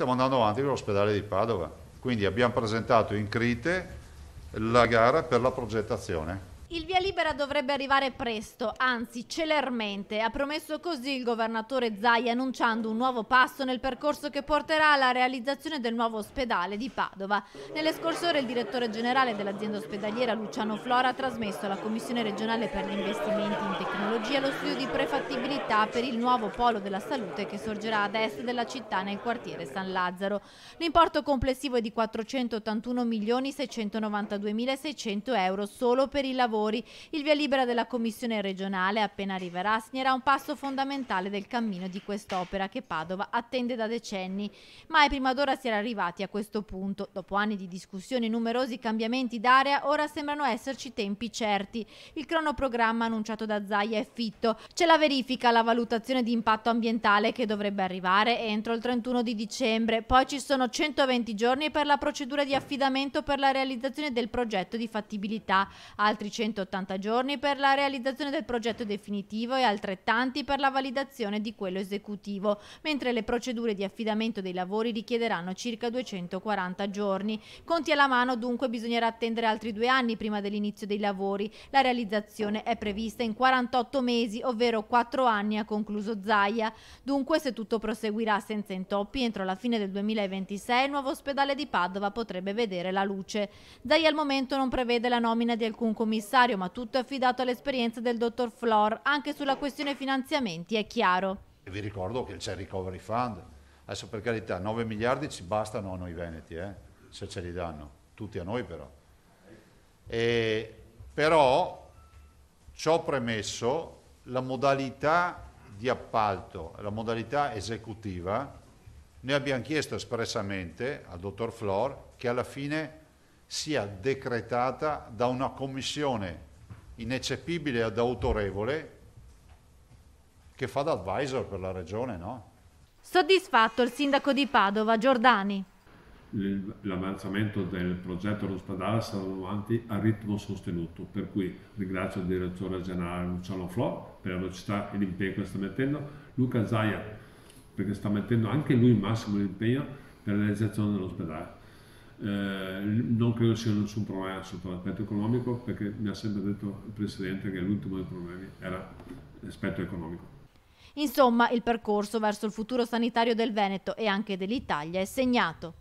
Stiamo andando avanti con l'ospedale di Padova, quindi abbiamo presentato in Crite la gara per la progettazione. Il via libera dovrebbe arrivare presto, anzi celermente, ha promesso così il governatore Zai annunciando un nuovo passo nel percorso che porterà alla realizzazione del nuovo ospedale di Padova. Nelle scorse ore il direttore generale dell'azienda ospedaliera Luciano Flora ha trasmesso alla Commissione regionale per gli investimenti in tecnologia lo studio di prefattibilità per il nuovo polo della salute che sorgerà ad est della città nel quartiere San Lazzaro. L'importo complessivo è di 481.692.600 euro solo per il lavoro lavori. Il via libera della Commissione regionale appena arriverà segnerà un passo fondamentale del cammino di quest'opera che Padova attende da decenni. Mai prima d'ora si era arrivati a questo punto. Dopo anni di discussioni e numerosi cambiamenti d'area, ora sembrano esserci tempi certi. Il cronoprogramma annunciato da Zaia è fitto. C'è la verifica, la valutazione di impatto ambientale che dovrebbe arrivare entro il 31 di dicembre. Poi ci sono 120 giorni per la procedura di affidamento per la realizzazione del progetto di fattibilità, altri 100 180 giorni per la realizzazione del progetto definitivo e altrettanti per la validazione di quello esecutivo, mentre le procedure di affidamento dei lavori richiederanno circa 240 giorni. Conti alla mano dunque bisognerà attendere altri due anni prima dell'inizio dei lavori. La realizzazione è prevista in 48 mesi, ovvero 4 anni, ha concluso Zaia. Dunque, se tutto proseguirà senza intoppi, entro la fine del 2026 il nuovo ospedale di Padova potrebbe vedere la luce. Zaia al momento non prevede la nomina di alcun commissario necessario, ma tutto è affidato all'esperienza del dottor Flor. Anche sulla questione finanziamenti è chiaro. Vi ricordo che c'è il recovery fund. Adesso per carità, 9 miliardi ci bastano a noi veneti, eh? se ce li danno, tutti a noi però. E, però, ciò premesso, la modalità di appalto, la modalità esecutiva, noi abbiamo chiesto espressamente al dottor Flor che alla fine sia decretata da una commissione ineccepibile ed autorevole che fa da advisor per la regione, no? Soddisfatto il sindaco di Padova, Giordani. L'avanzamento del progetto dell'ospedale sarà avanti a ritmo sostenuto, per cui ringrazio il direttore generale Luciano Flo per la velocità e l'impegno che sta mettendo, Luca Zaia perché sta mettendo anche lui il massimo impegno per la realizzazione dell'ospedale. Eh, non credo sia nessun problema sotto l'aspetto economico perché mi ha sempre detto il Presidente che l'ultimo dei problemi era l'aspetto economico. Insomma, il percorso verso il futuro sanitario del Veneto e anche dell'Italia è segnato.